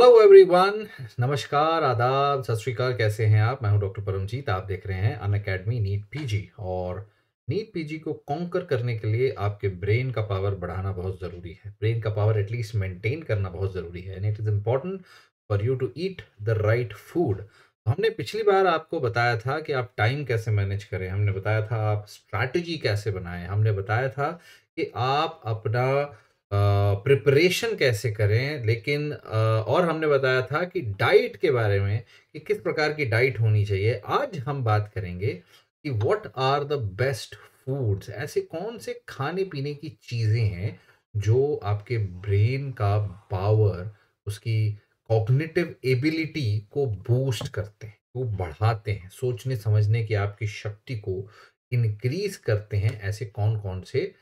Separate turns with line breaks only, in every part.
Hello everyone नमस्कार आदाब सत श्रीकाल कैसे हैं आप मैं हूं डॉक्टर परमजीत आप देख रहे हैं अन अकेडमी नीट पीजी और नीट पीजी को कॉन्कर करने के लिए आपके ब्रेन का पावर बढ़ाना बहुत ज़रूरी है ब्रेन का पावर एटलीस्ट मेंटेन करना बहुत ज़रूरी है and it is important for you to eat the right food हमने पिछली बार आपको बताया था कि आप टाइम कैसे मैनेज करें हमने बताया था आप स्ट्रैटेजी कैसे बनाएं हमने बताया था कि आप अपना प्रिपरेशन कैसे करें लेकिन और हमने बताया था कि डाइट के बारे में कि किस प्रकार की डाइट होनी चाहिए आज हम बात करेंगे कि what are the best foods ऐसे कौन से खाने पीने की चीज़ें हैं जो आपके ब्रेन का पावर उसकी कॉग्निटिव एबिलिटी को बूस्ट करते हैं वो बढ़ाते हैं सोचने समझने की आपकी शक्ति को इनक्रीज करते हैं ऐसे कौन कौन से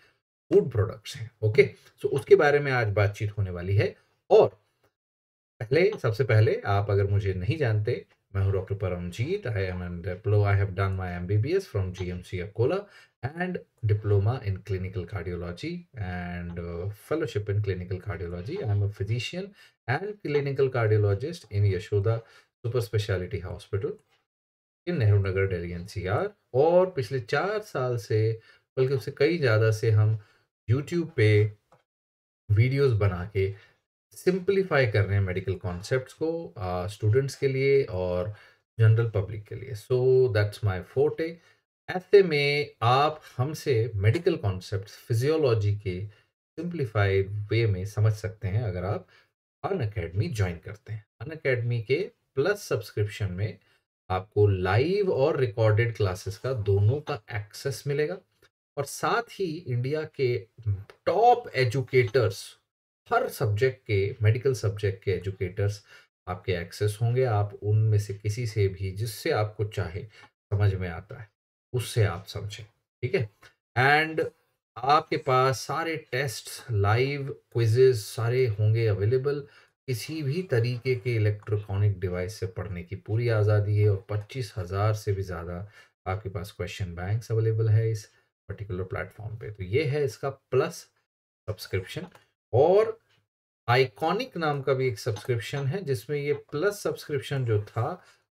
फूड प्रोडक्ट्स हैं ओके सो उसके बारे में आज बातचीत होने वाली है और पहले सबसे पहले आप अगर मुझे नहीं जानते मैं हूं doctor Paramjeet I am an diplo I have done my MBBS from GMC Akola and diploma in clinical cardiology and fellowship in clinical cardiology I am a physician and clinical cardiologist in Yashoda super speciality hospital in Nehru Nagar Delhi NCR और पिछले चार साल से बल्कि उससे कई ज़्यादा से हम यूट्यूब पे वीडियोस बना के सिंप्लीफाई कर रहे हैं मेडिकल कॉन्सेप्ट्स को स्टूडेंट्स uh, के लिए और जनरल पब्लिक के लिए सो दैट्स माय फोर्टे ऐसे में आप हमसे मेडिकल कॉन्सेप्ट्स फिजियोलॉजी के सिंप्लीफाइड वे में समझ सकते हैं अगर आप अन अकेडमी ज्वाइन करते हैं अन अकेडमी के प्लस सब्सक्रिप्शन में आपको लाइव और रिकॉर्डेड क्लासेस का दोनों का एक्सेस मिलेगा और साथ ही इंडिया के टॉप एजुकेटर्स हर सब्जेक्ट के मेडिकल सब्जेक्ट के एजुकेटर्स आपके एक्सेस होंगे आप उनमें से किसी से भी जिससे आपको चाहे समझ में आता है उससे आप समझें ठीक है एंड आपके पास सारे टेस्ट लाइव क्विजेज सारे होंगे अवेलेबल किसी भी तरीके के इलेक्ट्रॉनिक डिवाइस से पढ़ने की पूरी आज़ादी है और पच्चीस हज़ार से भी ज़्यादा आपके पास क्वेश्चन बैंक्स अवेलेबल है इस पर्टिकुलर प्लेटफॉर्म पे तो ये है इसका प्लस सब्सक्रिप्शन और आइकॉनिक नाम का भी एक सब्सक्रिप्शन है जिसमें ये प्लस सब्सक्रिप्शन जो था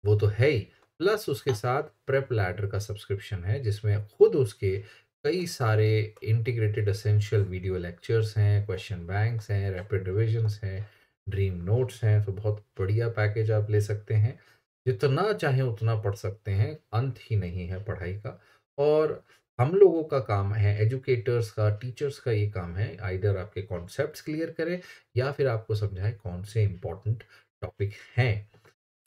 वो तो है ही प्लस उसके साथ प्रेप लैडर का सब्सक्रिप्शन है जिसमें खुद उसके कई सारे इंटीग्रेटेड असेंशियल वीडियो लेक्चर्स हैं क्वेश्चन बैंक्स हैं रैपिड रिविजन्स हैं ड्रीम नोट्स हैं तो बहुत बढ़िया पैकेज आप ले सकते हैं जितना चाहें उतना पढ़ सकते हैं अंत ही नहीं है पढ़ाई का और हम लोगों का काम है एजुकेटर्स का टीचर्स का ये काम है आइडर आपके कॉन्सेप्ट क्लियर करें या फिर आपको समझाएं कौन से इम्पोर्टेंट टॉपिक हैं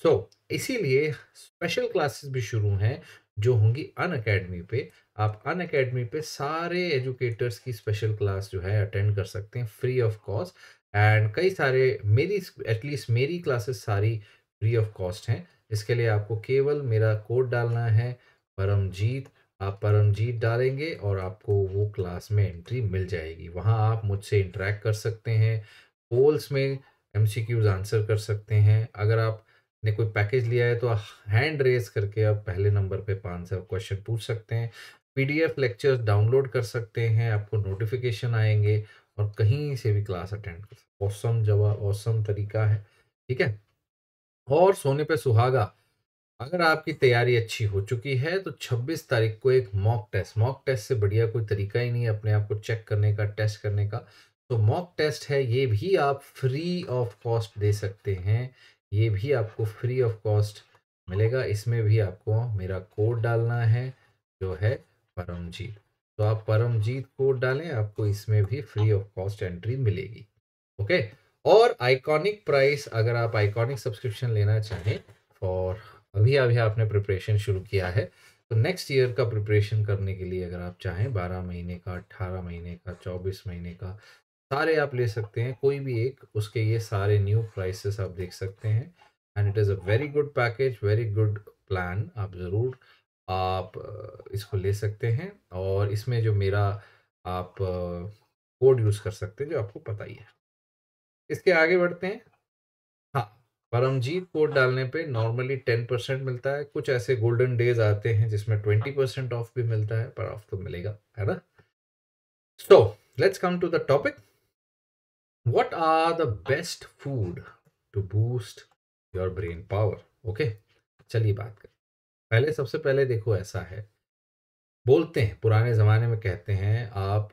सो so, इसीलिए स्पेशल क्लासेस भी शुरू हैं जो होंगी अन अकेडमी पे आप अन अकेडमी पे सारे एजुकेटर्स की स्पेशल क्लास जो है अटेंड कर सकते हैं फ्री ऑफ कॉस्ट एंड कई सारे मेरी एटलीस्ट मेरी क्लासेस सारी फ्री ऑफ कॉस्ट हैं इसके लिए आपको केवल मेरा कोड डालना है परमजीत आप परमजीत डालेंगे और आपको वो क्लास में एंट्री मिल जाएगी वहाँ आप मुझसे इंटरेक्ट कर सकते हैं पोल्स में एम आंसर कर सकते हैं अगर आप ने कोई पैकेज लिया है तो आप हैंड रेज करके आप पहले नंबर पे पाँच सौ क्वेश्चन पूछ सकते हैं पीडीएफ लेक्चर्स डाउनलोड कर सकते हैं आपको नोटिफिकेशन आएंगे और कहीं से भी क्लास अटेंड कर सकते औसम जवाब औसम तरीका है ठीक है और सोने पे सुहागा अगर आपकी तैयारी अच्छी हो चुकी है तो 26 तारीख को एक मॉक टेस्ट मॉक टेस्ट से बढ़िया कोई तरीका ही नहीं है अपने आप को चेक करने का टेस्ट करने का तो मॉक टेस्ट है ये भी आप फ्री ऑफ कॉस्ट दे सकते हैं ये भी आपको फ्री ऑफ कॉस्ट मिलेगा इसमें भी आपको मेरा कोड डालना है जो है परमजीत तो आप परमजीत कोड डालें आपको इसमें भी फ्री ऑफ कॉस्ट एंट्री मिलेगी ओके और आइकॉनिक प्राइस अगर आप आइकॉनिक सब्सक्रिप्शन लेना चाहें फॉर अभी अभी आपने प्रिपरेशन शुरू किया है तो नेक्स्ट ईयर का प्रिपरेशन करने के लिए अगर आप चाहें बारह महीने का अट्ठारह महीने का चौबीस महीने का सारे आप ले सकते हैं कोई भी एक उसके ये सारे न्यू प्राइसेस आप देख सकते हैं and it is a very good package very good plan आप ज़रूर आप इसको ले सकते हैं और इसमें जो मेरा आप कोड यूज़ कर सकते हैं जो आपको पता ही है इसके आगे बढ़ते हैं परमजीत कोड डालने पे नॉर्मली टेन परसेंट मिलता है कुछ ऐसे गोल्डन डेज आते हैं जिसमें ट्वेंटी परसेंट ऑफ भी मिलता है पर ऑफ तो मिलेगा है ना so let's come to the topic what are the best food to boost your brain power okay चलिए बात करें पहले सबसे पहले देखो ऐसा है बोलते हैं पुराने ज़माने में कहते हैं आप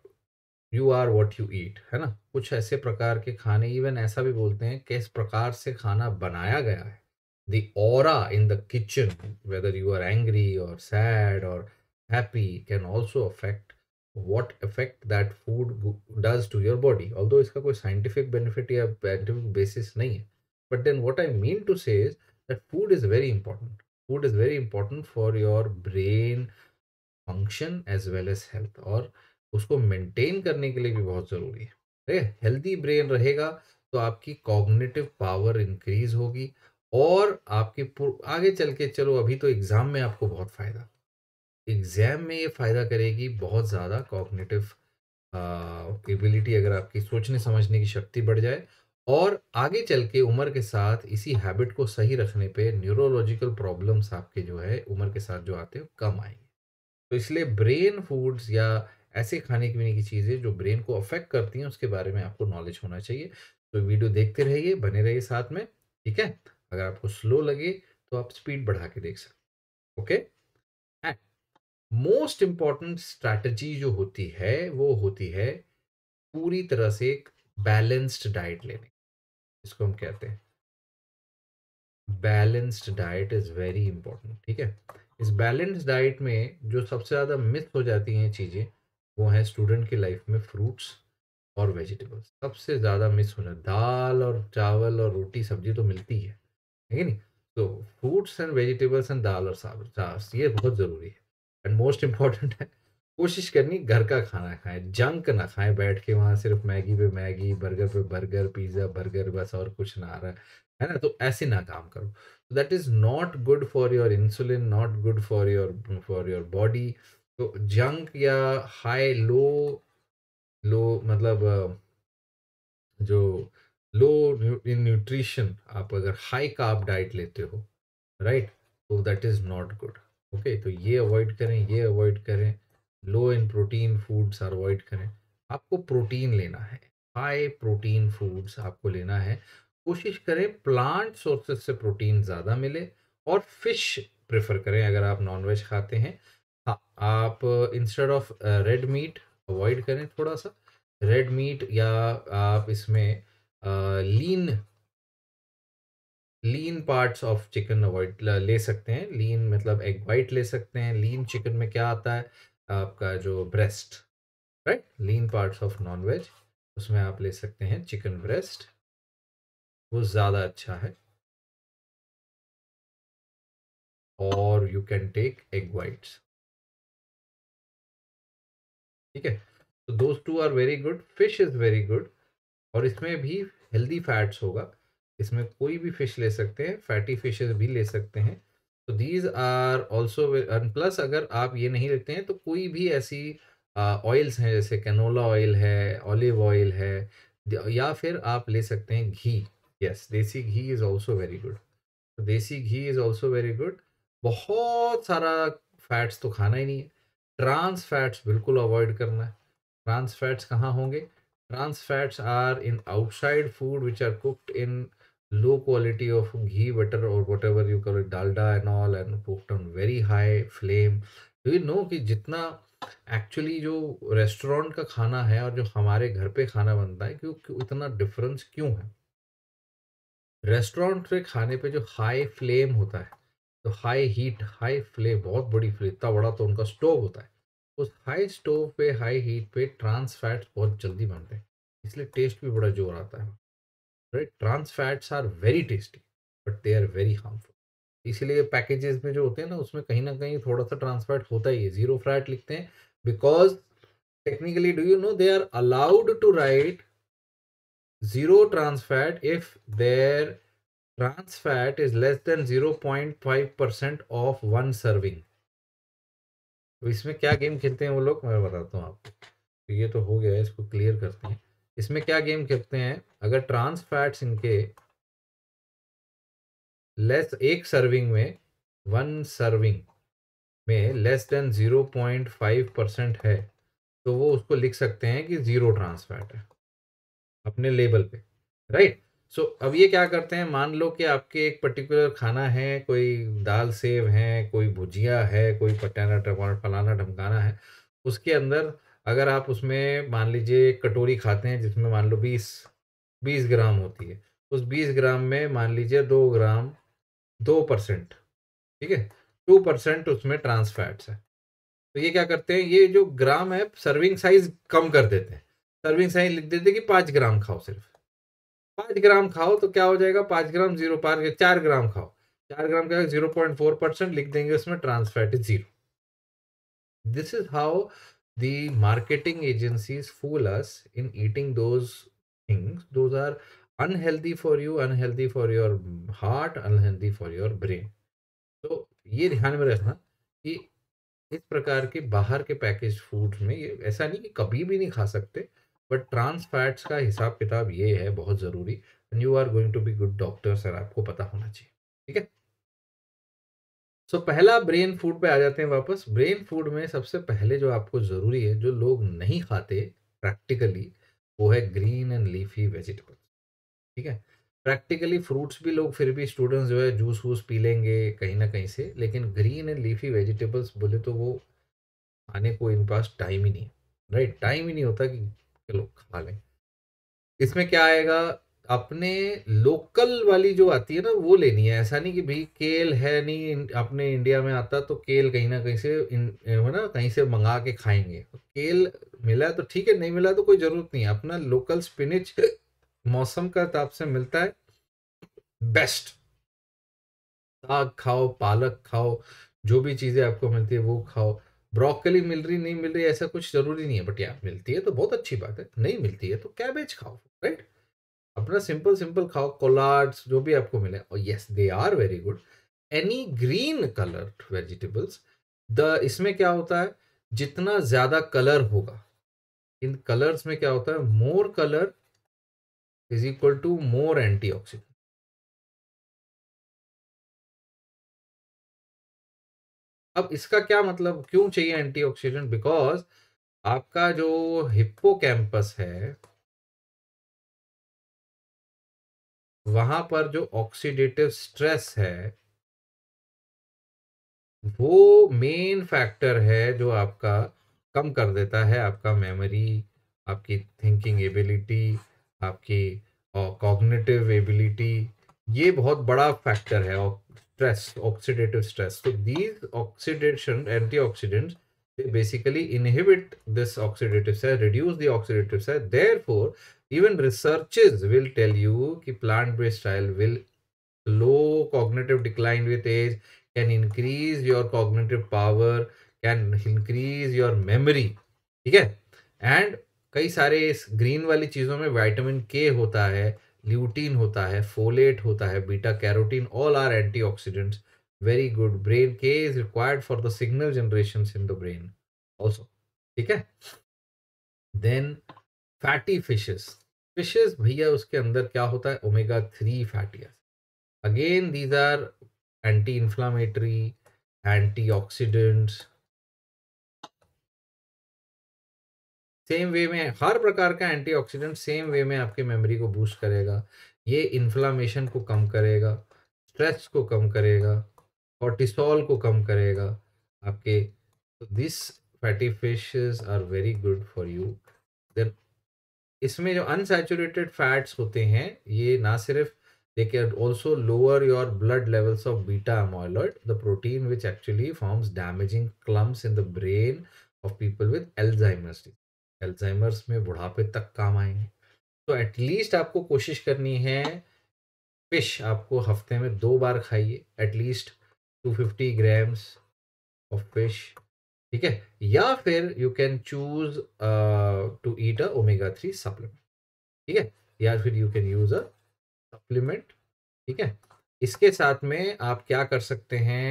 you are what you eat है ना कुछ ऐसे प्रकार के खाने इवन ऐसा भी बोलते हैं किस प्रकार से खाना बनाया गया है द और in the kitchen whether you are angry और सैड और happy can also affect what effect that food does to your body although इसका कोई साइंटिफिक बेनिफिट या साइंटिफिक बेसिस नहीं है but then what I mean to say food is very important food is very important for your brain function as well as health और उसको maintain करने के लिए भी बहुत ज़रूरी है ठीक हेल्दी ब्रेन रहेगा तो आपकी कॉग्निटिव पावर इंक्रीज होगी और आपके आगे चल के चलो अभी तो एग्ज़ाम में आपको बहुत फ़ायदा एग्ज़ाम में ये फ़ायदा करेगी बहुत ज़्यादा कॉग्निटिव एबिलिटी अगर आपकी सोचने समझने की शक्ति बढ़ जाए और आगे चल के उम्र के साथ इसी हैबिट को सही रखने पे न्यूरोलॉजिकल प्रॉब्लम्स आपके जो है उम्र के साथ जो आते हैं कम आएंगे तो इसलिए ब्रेन फूड्स या ऐसे खाने पीने की चीज़ें जो ब्रेन को अफेक्ट करती हैं उसके बारे में आपको नॉलेज होना चाहिए तो वीडियो देखते रहिए बने रहिए साथ में ठीक है अगर आपको स्लो लगे तो आप स्पीड बढ़ा के देख सकते okay and most important strategy जो होती है वो होती है पूरी तरह से एक बैलेंस्ड डाइट लेने इसको हम कहते हैं balanced diet is very important ठीक है इस बैलेंस्ड डाइट में जो सबसे ज़्यादा मिस हो जाती हैं चीज़ें वो हैं स्टूडेंट की लाइफ में फ्रूट्स और वेजिटेबल्स सबसे ज़्यादा मिस होना दाल और चावल और रोटी सब्जी तो मिलती है है नहीं तो fruits and vegetables and dal और चावल ये बहुत ज़रूरी है एंड मोस्ट इम्पॉर्टेंट है कोशिश करनी घर का खाना खाएं जंक ना खाएं बैठ के वहाँ सिर्फ मैगी पे मैगी बर्गर पे बर्गर पिज़्ज़ा बर्गर बस और कुछ ना आ रहा है है ना तो ऐसे ना काम करो that is not good for your insulin not good for your for your body तो जंक या हाई लो लो मतलब जो लो इन न्यूट्रिशन आप अगर हाई कार्ब डाइट लेते हो राइट तो that is not good okay तो ये अवॉइड करें ये अवॉइड करें low in protein foods avoid करें आपको प्रोटीन लेना है हाई प्रोटीन फूड्स आपको लेना है कोशिश करें प्लांट सोर्सेस से प्रोटीन ज़्यादा मिले और फिश प्रेफर करें अगर आप नॉनवेज खाते हैं हाँ आप instead of red meat avoid करें थोड़ा सा रेड मीट या आप इसमें lean lean parts of chicken avoid ले सकते हैं लीन मतलब एग वाइट ले सकते हैं लीन चिकन में क्या आता है आपका जो breast right lean parts of non veg उसमें आप ले सकते हैं चिकन ब्रेस्ट वो ज़्यादा अच्छा है और you can take egg whites ठीक है तो those two are very good fish is very good और इसमें भी हेल्दी फैट्स होगा इसमें कोई भी फिश ले सकते हैं फैटी फिशेज भी ले सकते हैं तो दीज आर ऑल्सो प्लस अगर आप ये नहीं लेते हैं तो कोई भी ऐसी ऑयल्स हैं जैसे कैनोला ऑयल है ऑलिव ऑयल है या फिर आप ले सकते हैं ghee yes desi ghee is also very good desi ghee is also very good बहुत सारा फैट्स तो खाना ही नहीं है ट्रांस फैट्स बिल्कुल अवॉइड करना है ट्रांस फैट्स कहाँ होंगे trans fats are in outside food which are cooked in low quality of ghee butter और whatever you it dalda and all and cooked on very high flame do you know कि जितना actually जो restaurant का खाना है और जो हमारे घर पे खाना बनता है क्यों इतना डिफरेंस क्यों है रेस्टोरेंट के खाने पे जो हाई फ्लेम होता है तो हाई हीट हाई फ्लेम बहुत बड़ी फ्लेम इतना बड़ा तो उनका स्टोव होता है उस हाई स्टोव पे हाई हीट पे ट्रांस फैट्स बहुत जल्दी बनते हैं इसलिए टेस्ट भी बड़ा जोर आता है right trans fats are very tasty but they are very harmful इसीलिए पैकेजेस में जो होते हैं ना उसमें कहीं ना कहीं थोड़ा सा ट्रांस फैट होता ही है जीरो फैट लिखते हैं because no they are allowed to write zero trans fat if there trans fat is less than zero point five percent of one serving तो इसमें क्या गेम खेलते हैं वो लोग मैं बताता हूँ आपको तो ये तो हो गया है इसको क्लियर करते हैं इसमें क्या गेम खेलते हैं अगर ट्रांस फैट्स इनके लेस एक सर्विंग में वन सर्विंग में less than zero point five percent है तो वो उसको लिख सकते हैं कि जीरो ट्रांस फैट है अपने लेबल पे राइट सो so, अब ये क्या करते हैं मान लो कि आपके एक पर्टिकुलर खाना है कोई दाल सेव है कोई भुजिया है कोई पटाना टमाटर फलाना ढमकाना है उसके अंदर अगर आप उसमें मान लीजिए कटोरी खाते हैं जिसमें मान लो बीस बीस ग्राम होती है उस बीस ग्राम में मान लीजिए दो ग्राम दो परसेंट ठीक है टू परसेंट उसमें ट्रांसफैट्स है तो ये क्या करते हैं ये जो ग्राम है सर्विंग साइज कम कर देते हैं सर्विंग साइज लिख देते हैं कि पाँच ग्राम खाओ सिर्फ पांच ग्राम खाओ तो क्या हो जाएगा पांच ग्राम जीरो पांच चार ग्राम खाओ चार ग्राम क्या जीरो पॉइंट फोर परसेंट लिख देंगे उसमें trans fat is zero this is how the marketing agencies fool us in eating those things those are unhealthy for you unhealthy for your heart unhealthy for your brain तो ये ध्यान में रखना कि इस प्रकार के बाहर के पैकेज फूड में ये ऐसा नहीं कि कभी भी नहीं खा सकते बट ट्रांस फैट्स का हिसाब किताब ये है बहुत ज़रूरी and you are going to be good doctor sir आपको पता होना चाहिए ठीक है सो so, पहला ब्रेन फूड पे आ जाते हैं वापस ब्रेन फूड में सबसे पहले जो आपको ज़रूरी है जो लोग नहीं खाते प्रैक्टिकली वो है ग्रीन एंड लीफी वेजिटेबल ठीक है प्रैक्टिकली फ्रूट्स भी लोग फिर भी स्टूडेंट्स जो है जूस वूस पी लेंगे कहीं ना कहीं से लेकिन ग्रीन एंड लीफी वेजिटेबल्स बोले तो वो आने को इनके पास टाइम ही नहीं राइट टाइम ही नहीं होता कि के लोग खा लें इसमें क्या आएगा अपने लोकल वाली जो आती है ना वो लेनी है ऐसा नहीं कि भाई केल है नहीं अपने इंडिया में आता तो केल कहीं ना कहीं से ना कहीं से मंगा के खाएंगे केल मिला है तो ठीक है नहीं मिला तो कोई जरूरत नहीं है अपना लोकल स्पिनिच मौसम का ताप से मिलता है बेस्ट साग खाओ पालक खाओ जो भी चीज़ें आपको मिलती है वो खाओ ब्रोकली मिल रही नहीं मिल रही ऐसा कुछ जरूरी नहीं है बट यार मिलती है तो बहुत अच्छी बात है नहीं मिलती है तो कैबेज खाओ राइट अपना सिंपल सिंपल खाओ कोलाड्स जो भी आपको मिले और yes they are very good any green colour vegetables the इसमें क्या होता है जितना ज्यादा कलर होगा इन कलर्स में क्या होता है more colour is equal to more oxidant अब इसका क्या मतलब क्यों चाहिए एंटीऑक्सीडेंट बिकॉज आपका जो हिप्पो कैंपस है वहां पर जो ऑक्सीडेटिव स्ट्रेस है वो मेन फैक्टर है जो आपका कम कर देता है आपका मेमोरी आपकी थिंकिंग एबिलिटी आपकी कॉग्निटिव एबिलिटी ये बहुत बड़ा फैक्टर है स्ट्रेस ऑक्सीडेटिव स्ट्रेस तो these oxidation antioxidant basically inhibit this oxidative cell reduce the oxidative cell therefore even research will tell you कि plant based style will low cognitive decline with age can increase your cognitive power can increase your memory ठीक है and कई सारे इस green वाली चीज़ों में vitamin के होता है ल्यूटीन होता है फोलेट होता है beta carotene all are antioxidants very good brain के is required for the signal generation in the brain also ठीक है देन फैटी फिशेस फिशेस भैया उसके अंदर क्या होता है omega three fatty again these are anti inflammatory anti oxidants same way में हर प्रकार का एंटीऑक्सीडेंट सेम वे में आपकी मेमोरी को बूस्ट करेगा ये इन्फ्लामेशन को कम करेगा स्ट्रेस को कम करेगा कॉर्टिसोल को कम करेगा आपके this fatty fishes are very good for you then इसमें जो अनसेचुरेटेड फैट्स होते हैं ये ना सिर्फ they can also lower your blood levels of beta amyloid the protein which actually forms damaging clumps in the brain of people with एल्जाइमस्टी Alzheimer's में बुढ़ापे तक काम आएंगे तो एटलीस्ट आपको कोशिश करनी है फिश आपको हफ्ते में दो बार खाइए at least two fifty grams of fish ठीक है या फिर you can choose to eat a omega three supplement ठीक है या फिर you can use a supplement ठीक है इसके साथ में आप क्या कर सकते हैं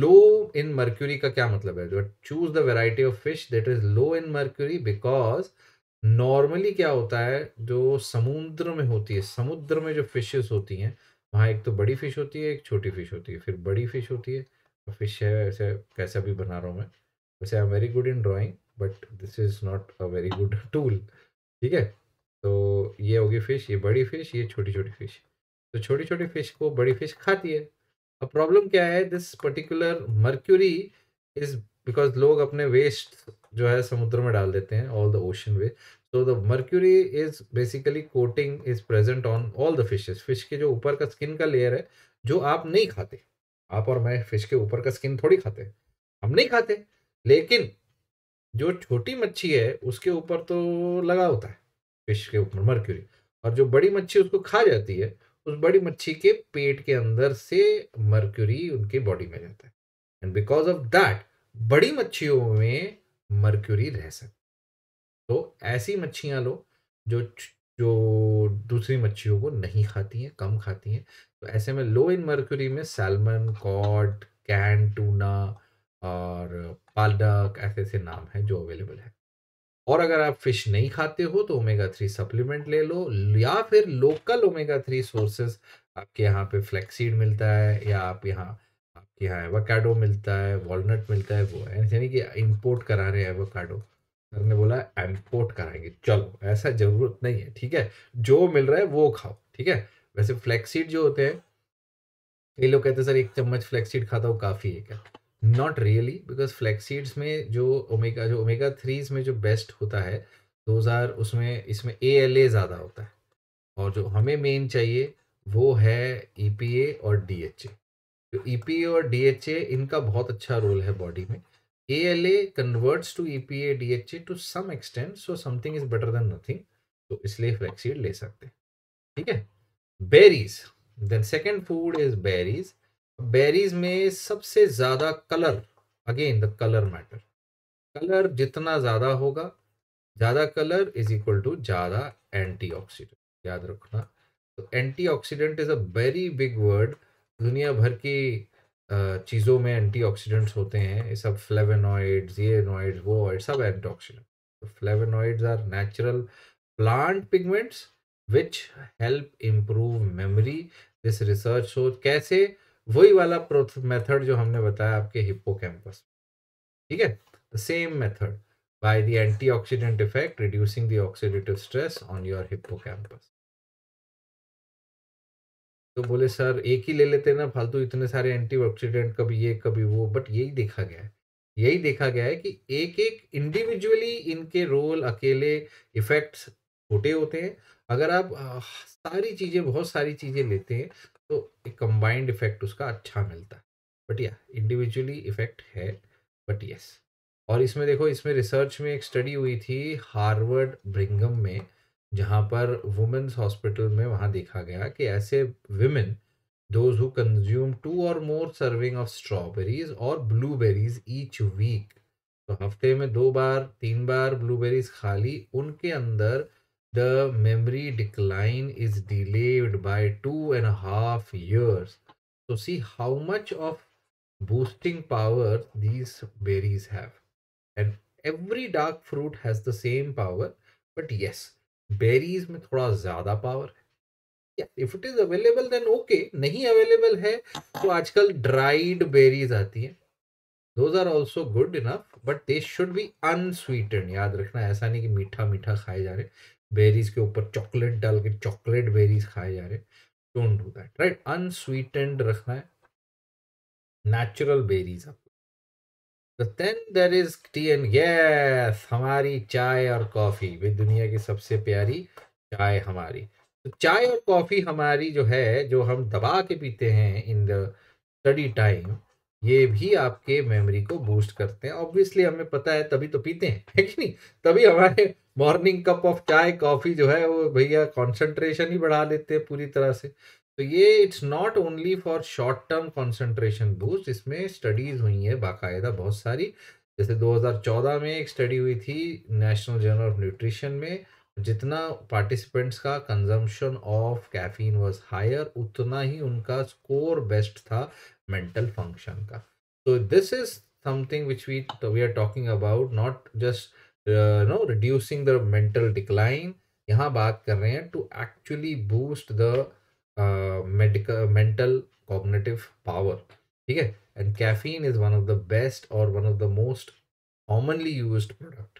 लो uh, इन मर्क्यूरी का क्या मतलब है choose the variety of fish that is low in mercury because normally क्या होता है जो समुद्र में होती है समुद्र में जो फिशेस होती हैं वहाँ एक तो बड़ी फिश होती है एक छोटी फिश होती है फिर बड़ी फिश होती है फिश है ऐसे कैसा भी बना रहा हूँ मैं वैसे I am very good in drawing but this is not a very good tool ठीक है तो ये होगी फिश ये बड़ी फिश ये छोटी छोटी फिश तो छोटी छोटी फिश को बड़ी फिश खाती है अब प्रॉब्लम क्या है this particular mercury is because लोग अपने वेस्ट जो है समुद्र में डाल देते हैं all the ocean way so the mercury is basically coating is present on all the fishes fish के जो ऊपर का स्किन का लेयर है जो आप नहीं खाते आप और मैं फिश के ऊपर का स्किन थोड़ी खाते हम नहीं खाते लेकिन जो छोटी मच्छी है उसके ऊपर तो लगा होता है फिश के ऊपर मर्क्यूरी और जो बड़ी मच्छी उसको खा जाती है उस बड़ी मच्छी के पेट के अंदर से मर्क्यूरी उनके बॉडी में जाता है एंड बिकॉज ऑफ दैट बड़ी मच्छियों में मर्क्यूरी रह सकती तो ऐसी मच्छियाँ लो जो जो दूसरी मच्छियों को नहीं खाती हैं कम खाती हैं तो ऐसे में लो इन मर्क्यूरी में सैलमन कॉड कैन टूना और पालडक ऐसे ऐसे नाम हैं जो अवेलेबल है और अगर आप फिश नहीं खाते हो तो ओमेगा थ्री सप्लीमेंट ले लो या फिर लोकल ओमेगा थ्री सोर्सेस आपके यहाँ पे फ्लैक्सीड मिलता है या आप यहाँ आपके यहाँ एवोकाडो मिलता है वॉलनट मिलता है वो यानी कि इम्पोर्ट करा रहे हैं एवोकाडो सर ने बोला इम्पोर्ट कराएंगे चलो ऐसा ज़रूरत नहीं है ठीक है जो मिल रहा है वो खाओ ठीक है वैसे फ्लैक्सीड जो होते हैं कई लोग कहते हैं सर एक चम्मच फ्लैक्सीड खाता हो काफ़ी है क्या नॉट रियली बिकॉज फ्लैक्सीड्स में जो ओमेगा जो ओमेगा थ्रीज में जो बेस्ट होता है दो हज़ार उसमें इसमें ए एल ए ज़्यादा होता है और जो हमें मेन चाहिए वो है ई पी ए और डी एच ए तो ई पी ए और डी एच ए इनका बहुत अच्छा रोल है बॉडी में A L A converts to E P A D H A to some extent so something is better than nothing तो इसलिए फ्लैक्सीड ले सकते हैं ठीक है berries then second food is berries berries में सबसे ज़्यादा colour again the colour matter colour जितना ज़्यादा होगा ज़्यादा कलर इज इक्वल टू ज़्यादा एंटीऑक्सीडेंट याद रखना तो antioxidant is a very big word दुनिया भर की चीज़ों में एंटीऑक्सीडेंट्स होते हैं ये सब फ्लेवेनॉइड्स ये नॉइड्स वो ऑइड सब एंटीऑक्सीडेंट तो flavonoids are natural plant pigments which help improve memory this research show कैसे वही वाला मेथड जो हमने बताया आपके हिप्पो हिप्पोकैम्पस ठीक है the same method by the the antioxidant effect reducing the stress on your hippo hippocampus तो बोले सर एक ही ले लेते ना फालतू इतने सारे एंटी ऑक्सीडेंट कभी ये कभी वो बट यही देखा गया है यही देखा गया है कि एक एक इंडिविजुअली इनके रोल अकेले इफेक्ट्स छोटे होते हैं अगर आप सारी चीज़ें बहुत सारी चीज़ें लेते हैं तो एक कंबाइंड इफेक्ट उसका अच्छा मिलता है बट या इंडिविजुअली इफेक्ट है बट यस और इसमें देखो इसमें रिसर्च में एक स्टडी हुई थी हार्वर्ड ब्रिंगम में जहाँ पर वुमेन्स हॉस्पिटल में वहाँ देखा गया कि ऐसे वुमेन हु कंज्यूम टू और मोर सर्विंग ऑफ स्ट्रॉबेरीज और ब्लू बेरीज ईच वीक तो हफ्ते में दो बार तीन बार ब्लूबेरीज खा ली उनके अंदर the memory decline is delayed by two and a half years. So see how much of boosting power these berries have. And every dark fruit has the same power. But yes, berries में थोड़ा ज़्यादा power है. Yeah, if it is available then okay. नहीं available है तो आजकल dried berries आती हैं. those are also good enough but they should be unsweetened याद रखना ऐसा नहीं कि मीठा मीठा खाए जा रहे बेरीज के ऊपर चॉकलेट डाल के चॉकलेट बेरीज खाए जा रहे don't do that right unsweetened रखना है नेचुरल बेरीज आपको then there is tea and guess हमारी चाय और कॉफ़ी वे दुनिया की सबसे प्यारी चाय हमारी तो चाय और कॉफ़ी हमारी जो है जो हम दबा के पीते हैं इन द स्टडी टाइम ये भी आपके मेमोरी को बूस्ट करते हैं ऑब्वियसली हमें पता है तभी तो पीते हैं है कि नहीं तभी हमारे morning cup of chai coffee जो है वो भैया कॉन्सेंट्रेशन ही बढ़ा देते हैं पूरी तरह से तो ये it's not only for short term concentration boost इसमें स्टडीज़ हुई है बाकायदा बहुत सारी जैसे 2014 में एक स्टडी हुई थी नेशनल जर्नल ऑफ न्यूट्रिशन में जितना पार्टिसिपेंट्स का consumption of caffeine was higher उतना ही उनका स्कोर बेस्ट था mental function ka so this is something which we we are talking about not just uh, no reducing the mental decline यहाँ बात कर रहे हैं to actually boost the medical mental cognitive power ठीक है and caffeine is one of the best और one of the most commonly use product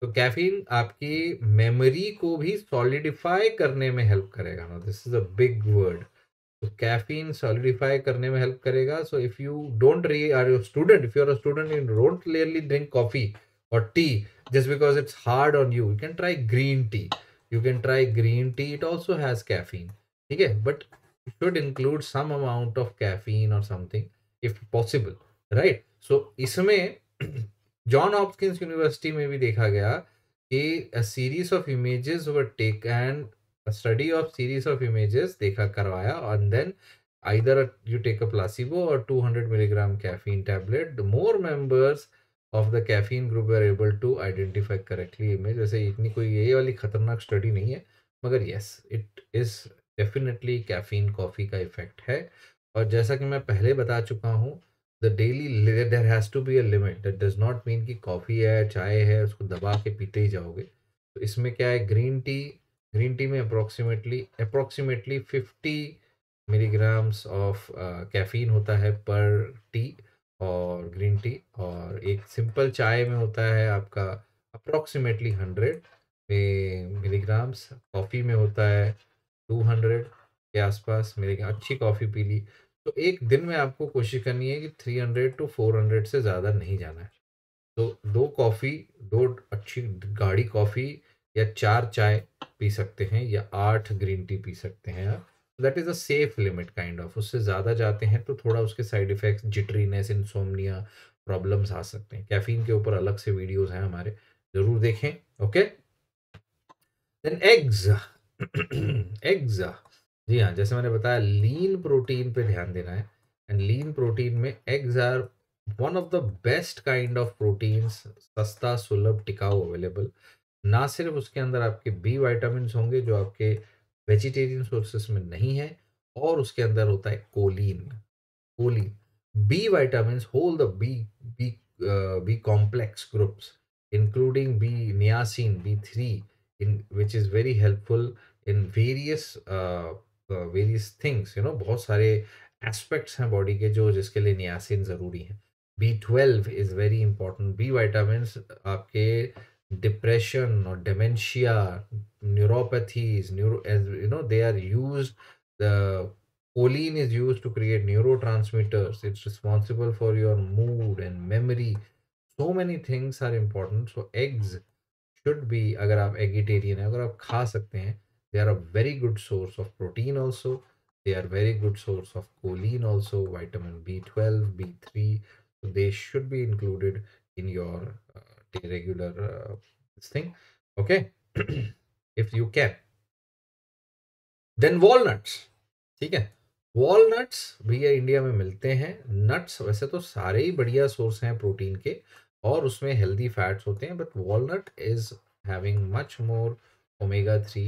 तो caffeine आपकी मेमोरी को भी सॉलिडिफाई करने में हेल्प करेगा ना this is a big word caffeine तो सॉलिडिफाई करने में हेल्प करेगा सो इफ यू डोंट री are your student if you are student you don't clearly drink coffee और tea just because it's hard on you you can try green tea you can try green tea it also has caffeine ठीक है but should include some amount of caffeine और something if possible right so इसमें John Hopkins university में भी देखा गया कि series of images wake and study of series of images देखा करवाया and then either you take a placebo or 200 milligram tablet the more members of the caffeine group are able to identify correctly image वैसे इतनी कोई ये वाली खतरनाक study नहीं है मगर yes it is definitely caffeine coffee का इफेक्ट है और जैसा कि मैं पहले बता चुका हूँ the daily there has to be a limit that does not mean कि कॉफ़ी है चाय है उसको दबा के पीते ही जाओगे तो इसमें क्या है ग्रीन टी ग्रीन टी में approximately approximately fifty milligrams of caffeine होता है पर टी और ग्रीन टी और एक सिंपल चाय में होता है आपका अप्रोक्सीमेटली हंड्रेड मिलीग्राम्स कॉफ़ी में होता है टू हंड्रेड के आसपास मेरे अच्छी कॉफ़ी पी ली तो एक दिन में आपको कोशिश करनी है कि three hundred to four hundred से ज़्यादा नहीं जाना है तो दो कॉफ़ी दो अच्छी गाढ़ी कॉफ़ी या चार चाय पी सकते हैं या आठ ग्रीन टी पी सकते हैं आप that is a safe limit kind of उससे ज़्यादा जाते हैं तो थोड़ा उसके side effect jitteriness insomnia problems आ सकते हैं कैफीन के ऊपर अलग से वीडियोस हैं हमारे ज़रूर देखें ओके देन एग्स एग्स जी हाँ जैसे मैंने बताया लीन प्रोटीन पे ध्यान देना है एंड लीन प्रोटीन में eggs are one of the best kind of proteins सस्ता सुलभ टिकाऊ अवेलेबल ना सिर्फ उसके अंदर आपके बी वाइटामिन होंगे जो आपके वेजिटेरियन सोर्सेस में नहीं है और उसके अंदर होता है choline choline B vitamin whole the B B B complex groups including B niacin B three in which is very helpful in various various things you know बहुत सारे एस्पेक्ट्स हैं बॉडी के जो जिसके लिए नियासिन ज़रूरी है B twelve is very important B vitamin आपके depression or dementia, neuropathies, neuro, as you know, they are used. The choline is used to create neurotransmitters. It's responsible for your mood and memory. So many things are important. So eggs should be, agar आप eggetarian agar अगर आप खा सकते they are a very good source of protein also. They are very good source of choline also, vitamin B12, B3. So they should be included in your uh, regular uh, this thing okay if you can then walnuts ठीक है walnuts भैया India में मिलते हैं nuts वैसे तो सारे ही बढ़िया सोर्स हैं प्रोटीन के और उसमें हेल्दी फैट्स होते हैं but walnut is having much more omega three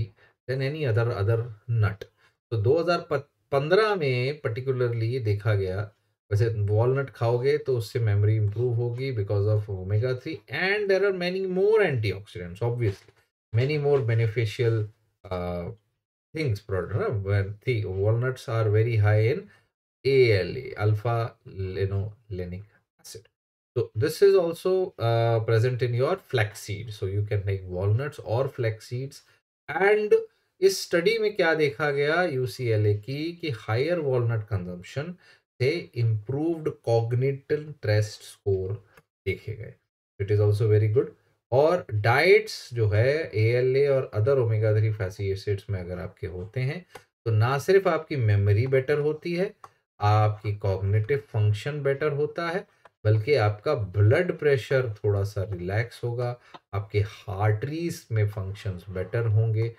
than any other other nut तो 2015 में पर्टिकुलरली देखा गया वैसे वॉलनट खाओगे तो उससे मेमोरी इंप्रूव होगी because of omega three and there are many more antioxidants obviously many more beneficial things three walnuts are very high in A L A alpha linolenic acid So this is also uh, present in your flax seed. So you can make walnuts or इस study में क्या देखा गया UCLA की कि higher walnut consumption से improved cognitive test score देखे गए it is also very good और डाइट्स जो है ए और other omega three fatty acids में अगर आपके होते हैं तो ना सिर्फ आपकी मेमोरी बेटर होती है आपकी कॉग्निटिव फंक्शन बेटर होता है बल्कि आपका ब्लड प्रेशर थोड़ा सा रिलैक्स होगा आपके हार्टरीज में फंक्शंस बेटर होंगे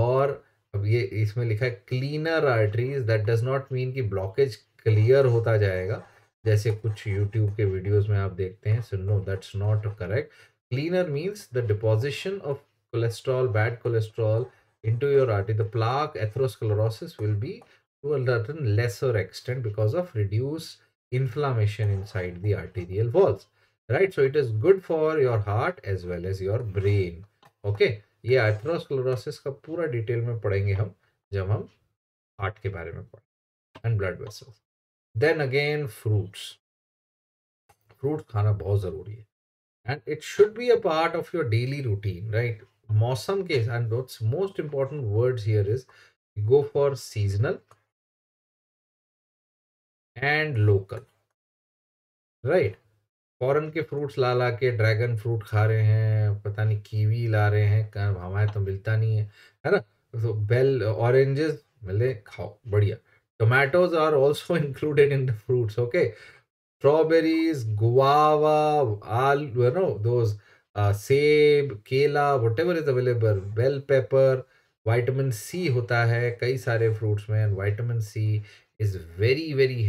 और अब ये इसमें लिखा है cleaner arteries that does not mean कि ब्लॉकेज क्लियर होता जाएगा जैसे कुछ यूट्यूब के वीडियोस में आप देखते हैं so no that's not correct cleaner means the deposition of cholesterol bad cholesterol into your artery the plaque atherosclerosis will be to अटन lesser extent because of reduce inflammation inside the arterial walls right so it is good for your heart as well as your brain okay ये atherosclerosis का पूरा detail में पढ़ेंगे हम जब हम heart के बारे में पढ़ें and blood vessels then again fruits fruit खाना बहुत ज़रूरी है and it should be a part of your daily routine right मौसम के and most important words here is go for seasonal and local right foreign के fruits ला ला के dragon fruit खा रहे हैं पता नहीं कीवी ला रहे हैं हमारे तो मिलता नहीं है है ना तो बेल ऑरेंजेस मिले खाओ बढ़िया tomatoes are also included in the fruits okay strawberries guava all you know those uh, सेब केला whatever is available bell pepper vitamin C होता है कई सारे फ्रूट्स में and vitamin C very very very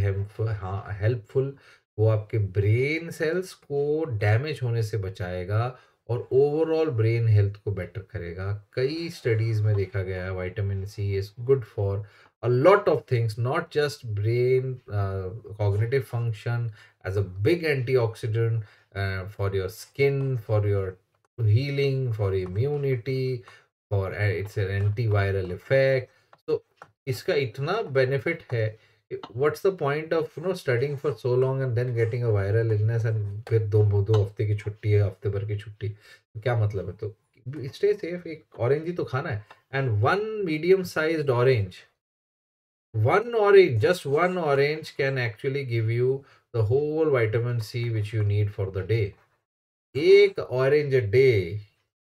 हाँ, helpful वो आपके ब्रेन सेल्स को डैमेज होने से बचाएगा और ओवरऑल ब्रेन हेल्थ को बेटर करेगा कई स्टडीज़ में देखा गया है vitamin C is good for a lot of things not just brain uh, cognitive function as a big antioxidant uh, for your skin for your healing for immunity for uh, it's an antiviral effect so iska itna benefit hai what's the point of you know studying for so long and then getting a viral illness and फिर दो दो हफ्ते की छुट्टी है हफ्ते भर की छुट्टी तो क्या मतलब है तो स्टे orange एक ऑरेंज ही तो खाना है and one one orange just one orange can actually give you the whole vitamin c which you need for the day एक orange a day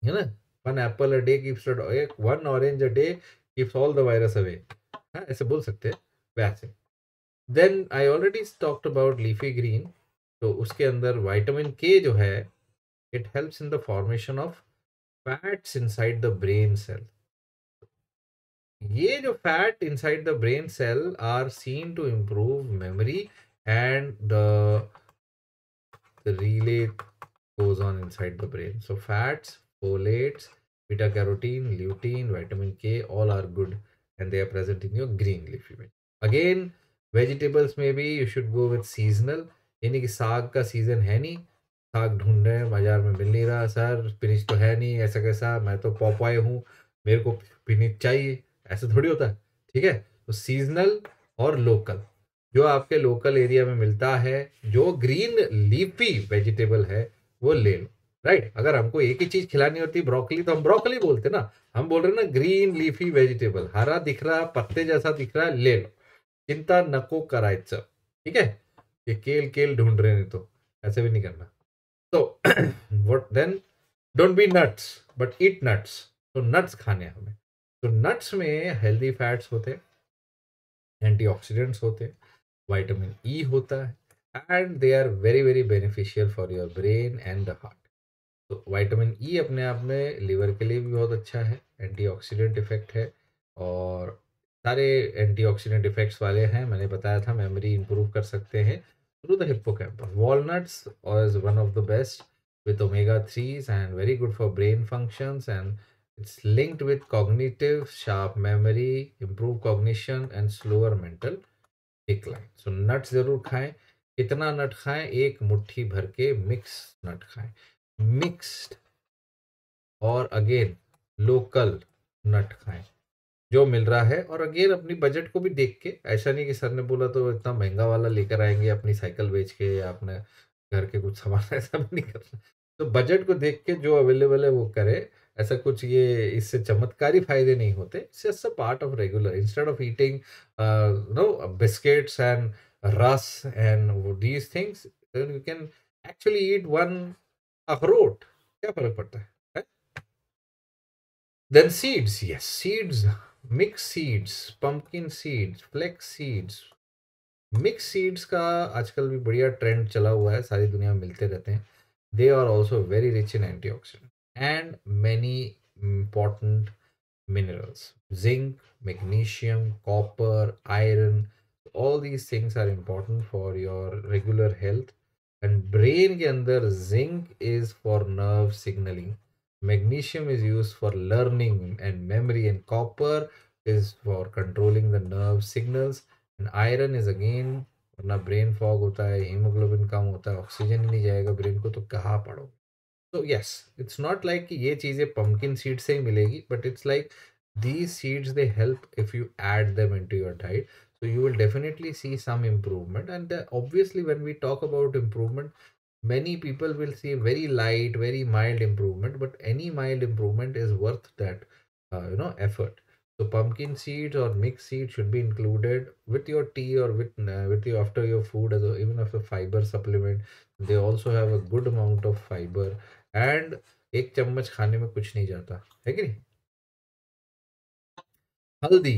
है ना one apple a day keeps it एक one orange a day keeps all the virus away हाँ ऐसे बोल सकते हैं वैसे then I already talked about leafy green तो उसके अंदर vitamin K जो है it helps in the formation of fats inside the brain cell ये जो fat inside the brain cell are seen to improve memory and the relay goes on inside the brain so fats folates beta carotene lutein vitamin K all are good and they are present in your green leaf में again vegetables में भी you should go with seasonal यानी कि साग का season है नहीं साग ढूंढ रहे हैं बाजार में मिल नहीं रहा सर पिनिच तो है नहीं ऐसा कैसा मैं तो पॉपाए हूँ मेरे को पिनिच चाहिए ऐसे थोड़ी होता है ठीक है तो सीजनल और लोकल जो आपके लोकल एरिया में मिलता है जो ग्रीन लीफी वेजिटेबल है वो ले लो राइट अगर हमको एक ही चीज खिलानी होती ब्रोकली तो हम ब्रोकली बोलते ना हम बोल रहे ना ग्रीन लीफी वेजिटेबल हरा दिख रहा पत्ते जैसा दिख रहा है ले लो चिंता नको सब ठीक है ये केल केल ढूंढ रहे नहीं तो ऐसे भी नहीं करना तो what then don't be nuts but eat nuts तो नट्स खाने हमें तो नट्स में हेल्दी फैट्स होते हैं एंटीऑक्सीडेंट्स होते हैं ई e होता है and they are very very beneficial for your brain and the heart तो वाइटामिन ई e अपने आप में लीवर के लिए भी बहुत अच्छा है एंटीऑक्सीडेंट इफेक्ट है और सारे एंटीऑक्सीडेंट इफेक्ट्स वाले हैं मैंने बताया था मेमोरी इंप्रूव कर सकते हैं थ्रू द हिप्पोकैम्पस वॉलनट्स और is one of the best with omega threes and very good for brain functions and It's linked with cognitive sharp memory, improved cognition and slower mental decline. So nuts जरूर खाएं कितना नट खाएं एक मुट्ठी भर के mix नट खाएं मिक्स्ड और अगेन लोकल नट खाएं जो मिल रहा है और अगेन अपनी बजट को भी देख के ऐसा नहीं कि सर ने बोला तो इतना महंगा वाला लेकर आएंगे अपनी साइकिल बेच के या अपने घर के कुछ सामान ऐसा भी नहीं करना तो बजट को देख के जो अवेलेबल है वो करें ऐसा कुछ ये इससे चमत्कारी फायदे नहीं होते it's a part of regular instead of eating no biscuits and rusk and these things you can actually eat one अखरोट क्या फर्क पड़ता है then seeds yes seeds mix seeds pumpkin seeds flax seeds mix seeds का आजकल भी बढ़िया trend चला हुआ है सारी दुनिया में मिलते रहते हैं they are also very rich in antioxidant and many important minerals zinc magnesium copper iron all these things are important for your regular health and brain के अंदर zinc is for nerve signaling magnesium is used for learning and memory and copper is for controlling the nerve signals and iron is again वरना brain fog होता है haemoglobin कम होता है oxygen ही नहीं जाएगा brain को तो कहाँ पढ़ोगे So yes, it's not like ये चीजें pumpkin seed से ही but it's like these seeds they help if you add them into your diet. So you will definitely see some improvement. And uh, obviously, when we talk about improvement, many people will see very light, very mild improvement. But any mild improvement is worth that uh, you know effort. So pumpkin seeds or mixed seeds should be included with your tea or with uh, with you after your food as a, even a fiber supplement. They also have a good amount of fiber and एक चम्मच खाने में कुछ नहीं जाता है कि नहीं हल्दी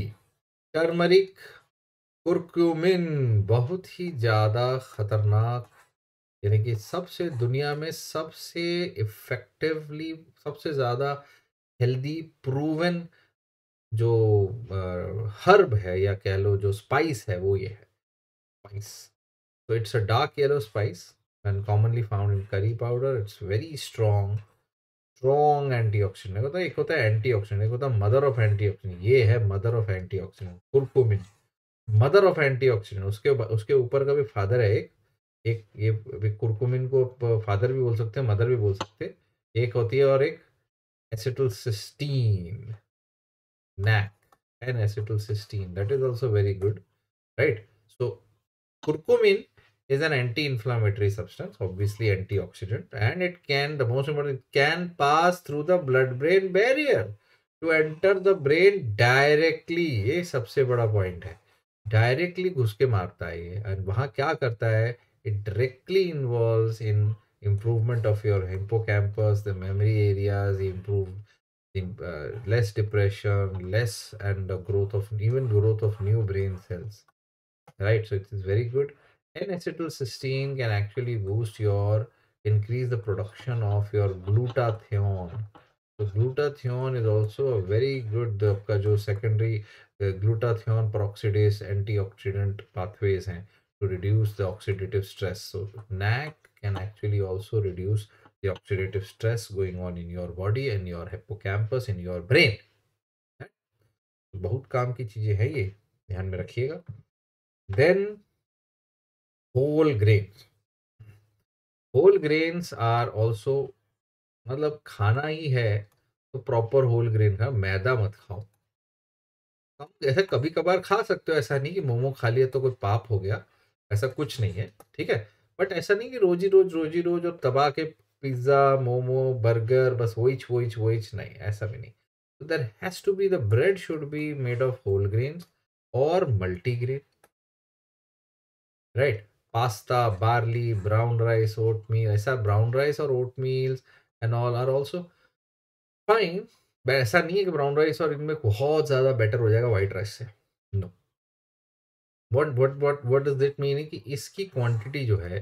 टर्मरिक कुरक्यूमिन बहुत ही ज़्यादा खतरनाक यानी कि सबसे दुनिया में सबसे इफ़ेक्टिवली सबसे ज़्यादा हेल्दी प्रूवन जो हर्ब है या कह लो जो स्पाइस है वो ये है स्पाइस तो it's a dark yellow spice and commonly found in curry powder. It's very strong, strong antioxidant. एक होता है एक होता है antioxidant, एक होता है mother of antioxidant. ये है mother of antioxidant. Curcumin, mother of antioxidant. उसके उसके ऊपर का भी father है एक एक ये curcumin को father भी बोल सकते हैं mother भी बोल सकते हैं एक होती है और एक acetylcysteine, NAC and acetylcysteine that is also very good right so curcumin is an anti-inflammatory substance, obviously antioxidant, and it can, the most important, it can pass through the blood-brain barrier to enter the brain directly. ये सबसे बड़ा point है. Directly घुस के मारता है ये. And वहाँ क्या करता है? It directly involves in improvement of your hippocampus, the memory areas, improve uh, less depression, less and the growth of even growth of new brain cells. Right, so it is very good N-acetylcysteine can actually boost your, increase the production of your glutathione. So glutathione is also a very good आपका जो secondary glutathione peroxidase antioxidant pathways हैं to reduce the oxidative stress. So NAC can actually also reduce the oxidative stress going on in your body and your hippocampus in your brain. बहुत काम की चीजें हैं ये ध्यान में रखिएगा then whole grains whole grains are also मतलब खाना ही है तो प्रॉपर होल ग्रेन का मैदा मत खाओ हम ऐसे कभी कभार खा सकते हो ऐसा नहीं कि मोमो खा लिए तो कोई पाप हो गया ऐसा कुछ नहीं है ठीक है बट ऐसा नहीं कि रोजी रोज रोजी रोज और तबाह के पिज्ज़ा मोमो बर्गर बस वोइच वोइच वोइच नहीं ऐसा भी नहीं तो there has to be the bread should be made of whole grain और multi grain right pasta barley brown rice oatmeal ऐसा ब्राउन राइस और oatmeal and all are also fine ऐसा नहीं है कि ब्राउन राइस और इनमें बहुत ज़्यादा बेटर हो जाएगा वाइट राइस से no what what what what is that mean कि इसकी क्वान्टिटी जो है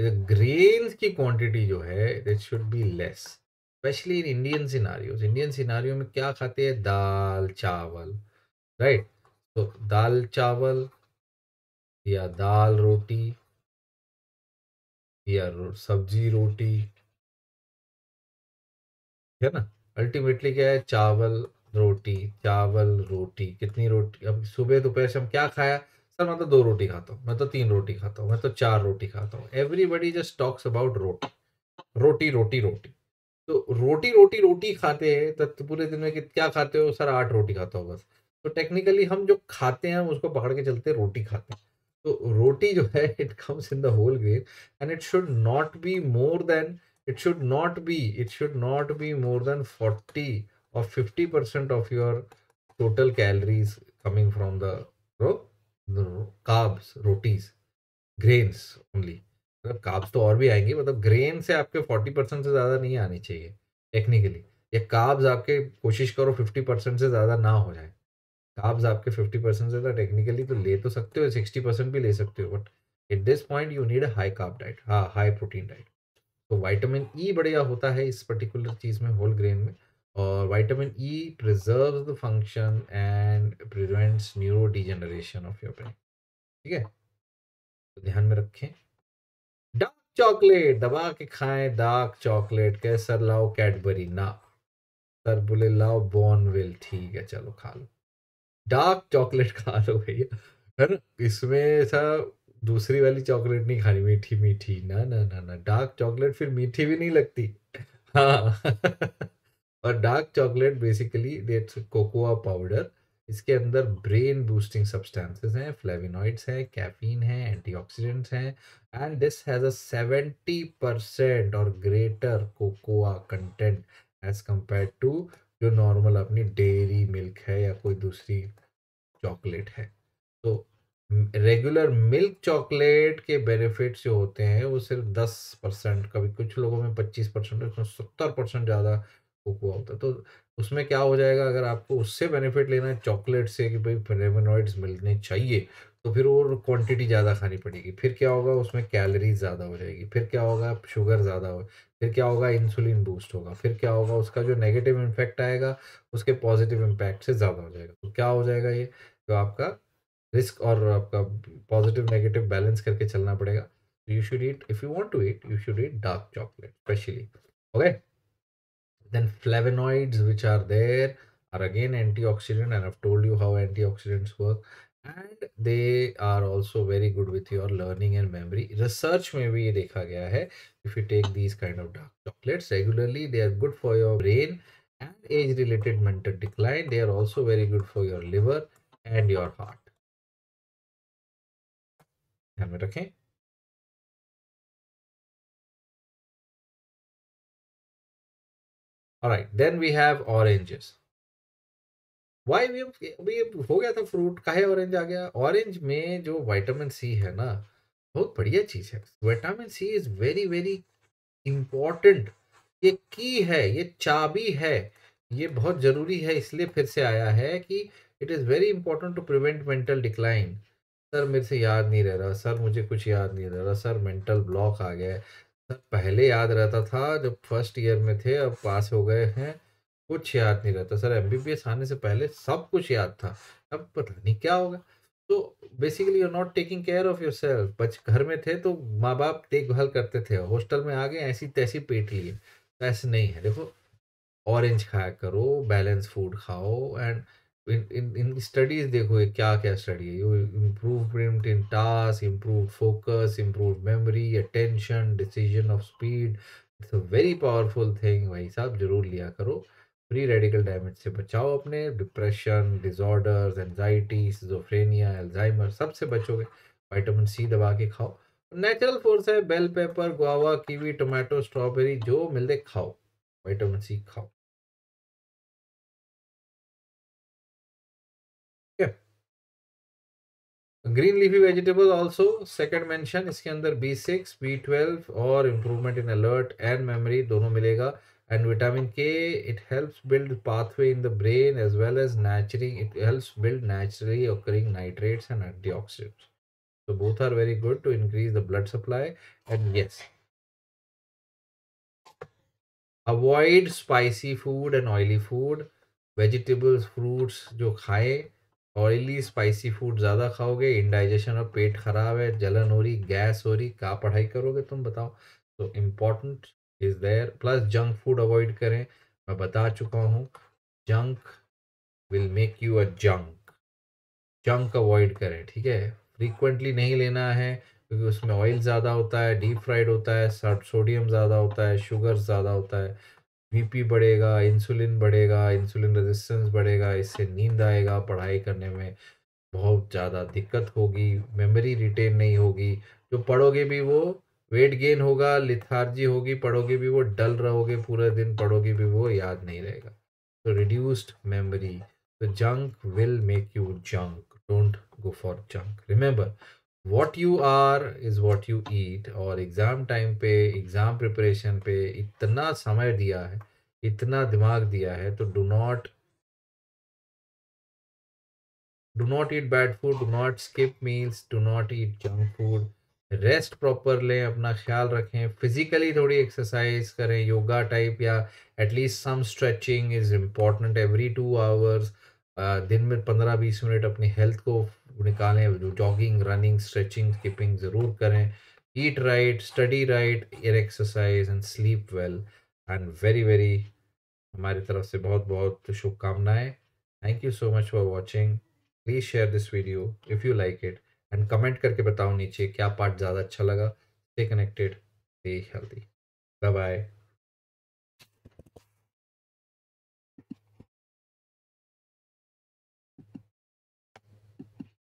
ग्रेन की क्वांटिटी जो है it should be less specially in Indian scenery Indian scenery में क्या खाते हैं दाल चावल राइट right? तो दाल चावल या दाल रोटी या सब्जी रोटी है ना? अल्टीमेटली क्या है चावल, रोटी, चावल, रोटी, कितनी रोटी अब सुबह, दोपहर, से हम क्या खाया? सर मैं तो दो रोटी खाता हूँ, मैं तो तीन रोटी खाता हूँ, मैं तो चार रोटी खाता हूँ। Everybody just talks about roti. Roti, roti, roti. तो रोटी, रोटी, रोटी खाते हैं तो, तो पूरे दिन में क्या खाते हो? सर आठ रोटी खाता हूँ बस। तो टेक्निकली हम जो खाते हैं उसको पकड़ के चलते रोटी खाते हैं। तो रोटी जो है it comes in the whole grain and it should not be more than it should not be it should not be more than forty और fifty percent of your total calories coming from the carbs rotis grains only मतलब carbs तो और भी आएंगे मतलब grain से आपके forty percent से ज़्यादा नहीं आनी चाहिए टेक्निकली या काब्स आपके कोशिश करो फिफ्टी परसेंट से ज़्यादा ना हो जाए कार्ब्स आपके फिफ्टी परसेंट से टेक्निकली तो, तो ले तो सकते हो सिक्सटी परसेंट भी ले सकते हो but at this point you need high carb diet हाँ हाई प्रोटीन डाइट तो वाइटामिन ई e बढ़िया होता है इस पर्टिकुलर चीज़ में होल ग्रेन में और vitamin E preserve the function and prevents neurodegeneration of your brain ठीक है तो ध्यान में रखें डार्क चॉकलेट दबा के खाएं डार्क चॉकलेट कैसर लाओ कैडबरी ना सर बोले लाओ बॉर्नविल ठीक है चलो खा लो डार्क चॉकलेट खा लो भैया है ना इसमें ऐसा दूसरी वाली चॉकलेट नहीं खानी मीठी मीठी ना ना ना ना डार्क चॉकलेट फिर मीठी भी नहीं लगती हाँ और dark chocolate basically dates cocoa powder इसके अंदर ब्रेन बूस्टिंग सब्सटेंसेस हैं फ्लेविनॉइड्स हैं कैफीन है एंटीऑक्सीडेंट्स हैं and this has a seventy percent और greater cocoa content as compare to जो नॉर्मल अपनी डेयरी मिल्क है या कोई दूसरी चॉकलेट है तो रेगुलर मिल्क चॉकलेट के बेनिफिट्स जो होते हैं वो सिर्फ दस परसेंट कभी कुछ लोगों में पच्चीस परसेंट सत्तर परसेंट ज़्यादा कोकोआ होता है तो उसमें क्या हो जाएगा अगर आपको उससे बेनिफिट लेना है चॉकलेट से कि भाई फ्लेवनॉइड्स मिलने चाहिए तो फिर और क्वांटिटी ज़्यादा खानी पड़ेगी फिर क्या होगा उसमें कैलरीज ज़्यादा हो जाएगी फिर क्या होगा शुगर ज़्यादा हो फिर क्या होगा इंसुलिन बूस्ट होगा फिर क्या होगा उसका जो नेगेटिव इम्पैक्ट आएगा उसके पॉजिटिव इम्पैक्ट से ज़्यादा हो जाएगा तो क्या हो जाएगा ये जो तो आपका रिस्क और आपका पॉजिटिव नेगेटिव बैलेंस करके चलना पड़ेगा you should eat if you want to eat you should eat dark chocolate specially okay then flavonoids which are there again antioxidant and told you how antioxidants work and they are also very good with your learning and memory research में भी ये देखा गया है if you take these kind of dark chocolates regularly they are good for your brain and age related mental decline they are also very good for your liver and your heart ध्यान में रखें All right, then we have oranges. वाई वी अभी हो गया था fruit काहे ऑरेंज आ गया ऑरेंज में जो वाइटामिन सी है ना बहुत बढ़िया चीज़ है vitamin C is very very important ये की है ये चाबी है ये बहुत ज़रूरी है इसलिए फिर से आया है कि it is very important to prevent mental decline sir मेरे से याद नहीं रह रहा सर मुझे कुछ याद नहीं रह रहा सर मेंटल ब्लॉक आ गया सर पहले याद रहता था जब फर्स्ट ईयर में थे अब पास हो गए हैं कुछ याद नहीं रहता सर एम आने से पहले सब कुछ याद था अब पता नहीं क्या होगा तो basically you not taking care of yourself बच घर में थे तो माँ बाप देखभाल करते थे हॉस्टल में आ गए ऐसी तैसी पेट लिए तो ऐसे नहीं है देखो ऑरेंज खाया करो बैलेंस फूड खाओ and in in in studies देखो ये क्या क्या स्टडी है you improvement in task improve focus improve memory attention decision of speed it's a very powerful thing भाई साहब जरूर लिया करो फ्री रेडिकल डैमेज से बचाओ अपने depression disorders anxiety schizophrenia Alzheimer सबसे बचोगे वाइटामिन सी दबा के खाओ नेचुरल फोर्स है bell pepper guava kiwi tomato strawberry जो मिले खाओ वाइटामिन सी खाओ green leafy vegetable also second mention इसके अंदर बी सिक्स बी ट्वेल्व और improvement in alert and memory दोनों मिलेगा and vitamin k it helps build pathway in the brain as well as naturally it helps build naturally occurring nitrates and antioxidants so both are very good to increase the blood supply and yes avoid spicy food and oily food vegetables fruits jo khaye oily spicy food ज़्यादा खाओगे indigestion और पेट खराब है जलन हो रही gas हो रही क्या पढ़ाई करोगे तुम बताओ तो important is there plus junk food avoid करें मैं बता चुका हूँ junk will make you a junk junk avoid करें ठीक है फ्रीक्वेंटली नहीं लेना है क्योंकि उसमें ऑयल ज़्यादा होता है डीप फ्राइड होता है सोडियम ज़्यादा होता है शुगर ज़्यादा होता है बीपी बढ़ेगा इंसुलिन बढ़ेगा इंसुलिन रेजिस्टेंस बढ़ेगा इससे नींद आएगा पढ़ाई करने में बहुत ज़्यादा दिक्कत होगी मेमोरी रिटेन नहीं होगी जो पढ़ोगे भी वो वेट गेन होगा लिथार्जी होगी पढ़ोगे भी वो डल रहोगे पूरा दिन पढ़ोगे भी वो याद नहीं रहेगा तो रिड्यूस्ड मेमोरी तो junk will make you junk don't go for junk remember what you are is what you eat और एग्ज़ाम टाइम पे एग्ज़ाम प्रिपरेशन पे इतना समय दिया है इतना दिमाग दिया है तो do not do not eat bad food do not skip meals do not eat junk food rest proper लें अपना ख्याल रखें फिजिकली थोड़ी एक्सरसाइज करें योगा टाइप या at least some stretching is important every two hours दिन में पंद्रह बीस मिनट अपनी हेल्थ को निकालें जॉगिंग रनिंग स्ट्रेचिंग स्किपिंग ज़रूर करें eat right study right air exercise and sleep well and very very हमारी तरफ से बहुत बहुत शुभकामनाएं thank you so much for watching please share this video if you like it and comment करके बताओ नीचे क्या पार्ट ज़्यादा अच्छा लगा stay connected stay healthy bye bye